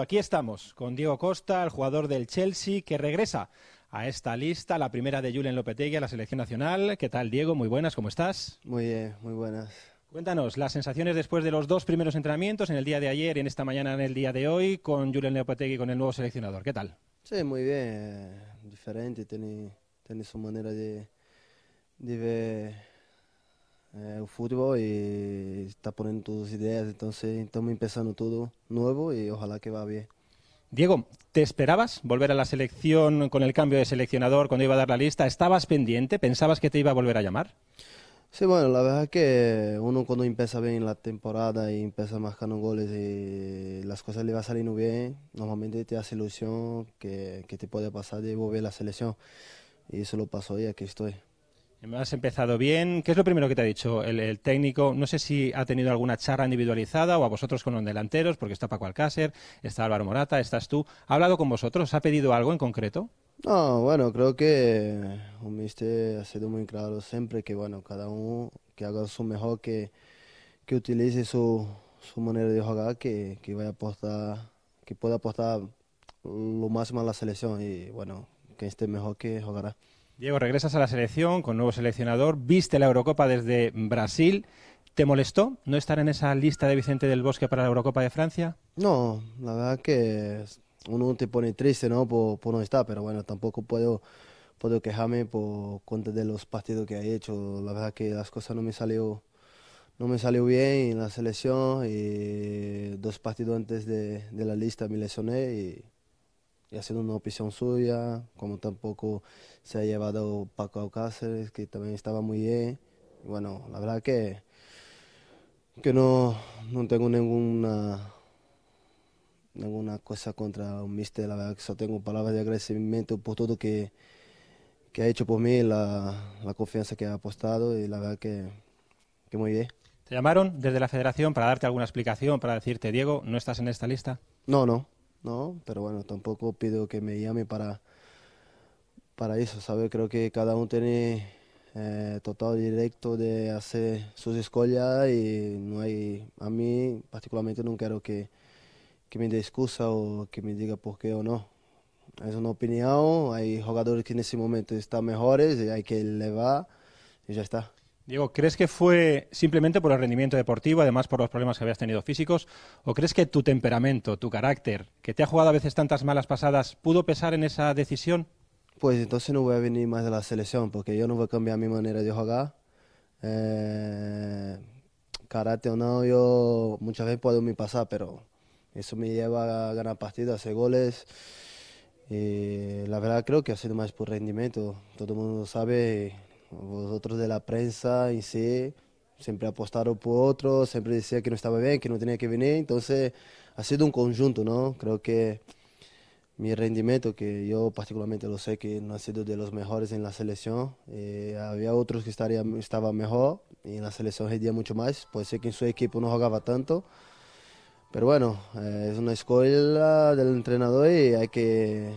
Aquí estamos con Diego Costa, el jugador del Chelsea, que regresa a esta lista, la primera de Julien Lopetegui a la selección nacional. ¿Qué tal, Diego? Muy buenas, ¿cómo estás? Muy bien, muy buenas. Cuéntanos las sensaciones después de los dos primeros entrenamientos, en el día de ayer y en esta mañana en el día de hoy, con Julien Lopetegui, con el nuevo seleccionador. ¿Qué tal? Sí, muy bien, eh, diferente, tiene, tiene su manera de, de ver eh, el fútbol y eh, está poniendo tus ideas, entonces estamos empezando todo nuevo y ojalá que va bien. Diego, ¿te esperabas volver a la selección con el cambio de seleccionador cuando iba a dar la lista? ¿Estabas pendiente? ¿Pensabas que te iba a volver a llamar? Sí, bueno, la verdad que uno cuando empieza bien la temporada y empieza marcando goles y eh, las cosas le va saliendo bien, normalmente te hace ilusión que, te puede pasar de volver a la selección. Y eso lo pasó y aquí estoy. Has empezado bien. ¿Qué es lo primero que te ha dicho el, técnico? No sé si ha tenido alguna charla individualizada o a vosotros con los delanteros, porque está Paco Alcácer, está Álvaro Morata, estás tú. ¿Ha hablado con vosotros? ¿Ha pedido algo en concreto? No, bueno, creo que un mister ha sido muy claro siempre que, bueno, cada uno que haga su mejor, que, que utilice su, su manera de jugar, que, que vaya a apostar, que pueda aportar lo máximo a la selección y, bueno, que esté mejor que jugará. Diego, regresas a la selección con nuevo seleccionador, viste la Eurocopa desde Brasil. ¿Te molestó no estar en esa lista de Vicente del Bosque para la Eurocopa de Francia? No, la verdad que uno te pone triste ¿no? por, no estar, pero bueno, tampoco puedo, puedo quejarme por cuenta de los partidos que he hecho. La verdad que las cosas no me salió, no me salió bien en la selección y dos partidos antes de, de la lista me lesioné y y haciendo una opción suya, como tampoco se ha llevado Paco cáceres que también estaba muy bien. bueno, la verdad que, que no, no tengo ninguna, ninguna cosa contra un mister, la verdad que solo tengo palabras de agradecimiento por todo que, que ha hecho por mí, la, la confianza que ha apostado y la verdad que, que muy bien. ¿Te llamaron desde la federación para darte alguna explicación, para decirte, Diego, no estás en esta lista? No, no, ¿no? Pero bueno, tampoco pido que me llame para, para eso, ¿sabes? Creo que cada uno tiene eh, total directo de hacer sus escollas y no hay, a mí particularmente no quiero que, que me dé excusa o que me diga por qué o no. Es una opinión, hay jugadores que en ese momento están mejores y hay que elevar y ya está. Diego, ¿crees que fue simplemente por el rendimiento deportivo, además por los problemas que habías tenido físicos? ¿O crees que tu temperamento, tu carácter, que te ha jugado a veces tantas malas pasadas, pudo pesar en esa decisión? Pues entonces no voy a venir más de la selección, porque yo no voy a cambiar mi manera de jugar. Eh, carácter o no, yo muchas veces puedo me pasar, pero eso me lleva a ganar partidas, hacer goles. Y la verdad creo que ha sido más por rendimiento. Todo el mundo sabe vosotros de la prensa en sí siempre apostaron por otros, siempre decía que no estaba bien, que no tenía que venir. Entonces ha sido un conjunto, ¿no? Creo que mi rendimiento, que yo particularmente lo sé que no ha sido de los mejores en la selección. Eh, había otros que estaría, estaba mejor y en la selección rendía mucho más. Puede ser que en su equipo no jugaba tanto. Pero bueno, eh, es una escuela del entrenador y hay que,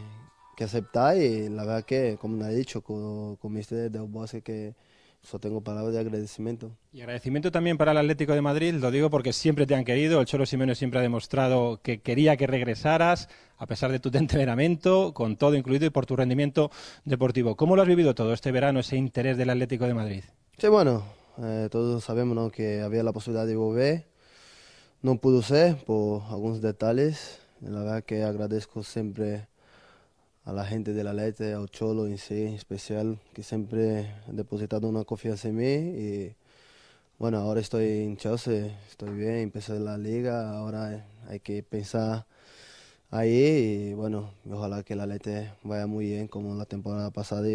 que aceptar y la verdad que, como ha dicho, con, ustedes mis de Bosque que solo tengo palabras de agradecimiento. Y agradecimiento también para el Atlético de Madrid, lo digo porque siempre te han querido, el Cholo Simeone siempre ha demostrado que quería que regresaras, a pesar de tu entrenamiento... con todo incluido y por tu rendimiento deportivo. ¿Cómo lo has vivido todo este verano, ese interés del Atlético de Madrid? Sí, bueno, eh, todos sabemos que había la posibilidad de volver, no pudo ser por algunos detalles, la verdad que agradezco siempre a la gente del Alete, al Cholo en sí, especial, que siempre ha depositado una confianza en mí. Y bueno, ahora estoy en Chelsea, estoy bien, empecé la liga, ahora hay que pensar ahí y bueno, ojalá que el leite vaya muy bien como la temporada pasada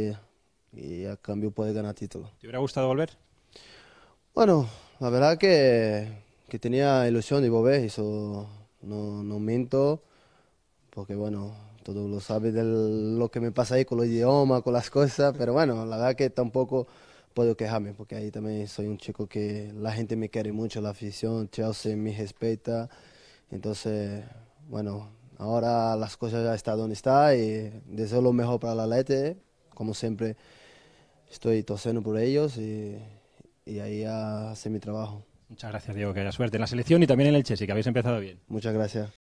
y, a cambio puede ganar título. ¿Te hubiera gustado volver? Bueno, la verdad que, que tenía ilusión de volver, eso no, no miento, porque bueno, todo lo sabe de lo que me pasa ahí con los idiomas, con las cosas, pero bueno, la verdad que tampoco puedo quejarme, porque ahí también soy un chico que la gente me quiere mucho, la afición, Chelsea me respeta, entonces, bueno, ahora las cosas ya están donde está y deseo lo mejor para la Lete, como siempre estoy tosiendo por ellos y, y ahí hace mi trabajo. Muchas gracias, Diego. Que haya suerte en la selección y también en el Chelsea, que habéis empezado bien. Muchas gracias.